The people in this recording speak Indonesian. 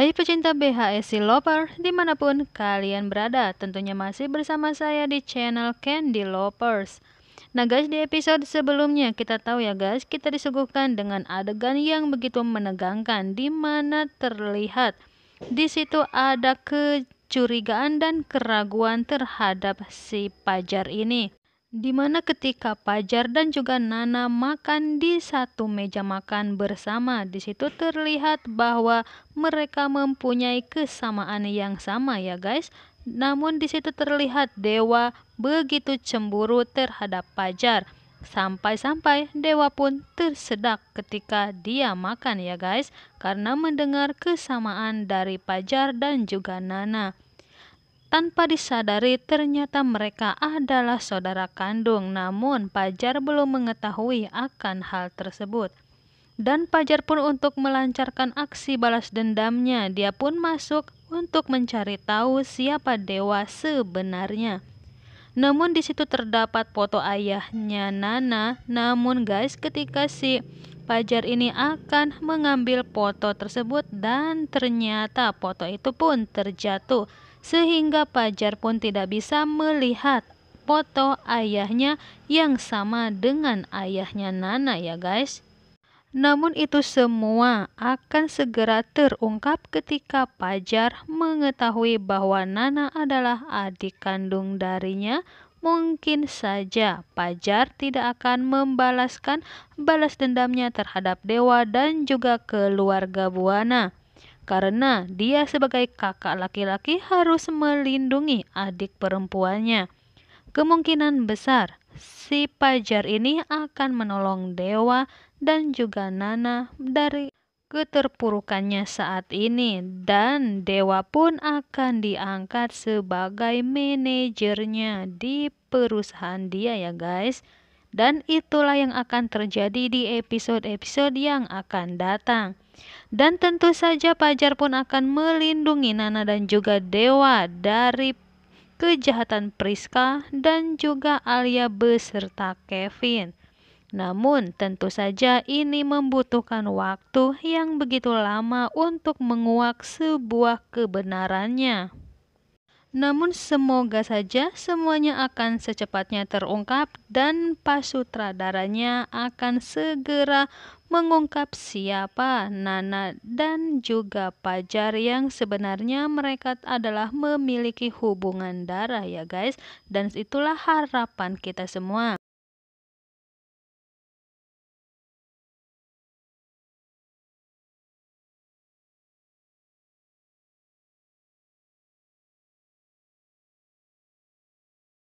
Hai pecinta BHSC Loper, dimanapun kalian berada, tentunya masih bersama saya di channel Candy Lopers. Nah guys, di episode sebelumnya kita tahu ya guys, kita disuguhkan dengan adegan yang begitu menegangkan, di mana terlihat di situ ada kecurigaan dan keraguan terhadap si Pajar ini di mana ketika Pajar dan juga Nana makan di satu meja makan bersama, di situ terlihat bahwa mereka mempunyai kesamaan yang sama ya guys. Namun di situ terlihat Dewa begitu cemburu terhadap Pajar. Sampai-sampai Dewa pun tersedak ketika dia makan ya guys, karena mendengar kesamaan dari Pajar dan juga Nana. Tanpa disadari, ternyata mereka adalah saudara kandung, namun Pajar belum mengetahui akan hal tersebut. Dan Pajar pun untuk melancarkan aksi balas dendamnya, dia pun masuk untuk mencari tahu siapa dewa sebenarnya. Namun di situ terdapat foto ayahnya Nana. Namun guys, ketika si Pajar ini akan mengambil foto tersebut dan ternyata foto itu pun terjatuh sehingga Pajar pun tidak bisa melihat foto ayahnya yang sama dengan ayahnya Nana ya guys. Namun itu semua akan segera terungkap ketika Pajar mengetahui bahwa Nana adalah adik kandung darinya. Mungkin saja Pajar tidak akan membalaskan balas dendamnya terhadap Dewa dan juga keluarga Buana karena dia sebagai kakak laki-laki harus melindungi adik perempuannya. Kemungkinan besar si pajar ini akan menolong Dewa dan juga Nana dari keterpurukannya saat ini dan Dewa pun akan diangkat sebagai manajernya di perusahaan dia ya guys. Dan itulah yang akan terjadi di episode-episode yang akan datang. Dan tentu saja Pajar pun akan melindungi Nana dan juga Dewa dari kejahatan Priska dan juga Alia beserta Kevin. Namun, tentu saja ini membutuhkan waktu yang begitu lama untuk menguak sebuah kebenarannya. Namun semoga saja semuanya akan secepatnya terungkap dan pasutradaranya akan segera mengungkap siapa Nana dan juga Pajar yang sebenarnya mereka adalah memiliki hubungan darah ya guys. Dan itulah harapan kita semua.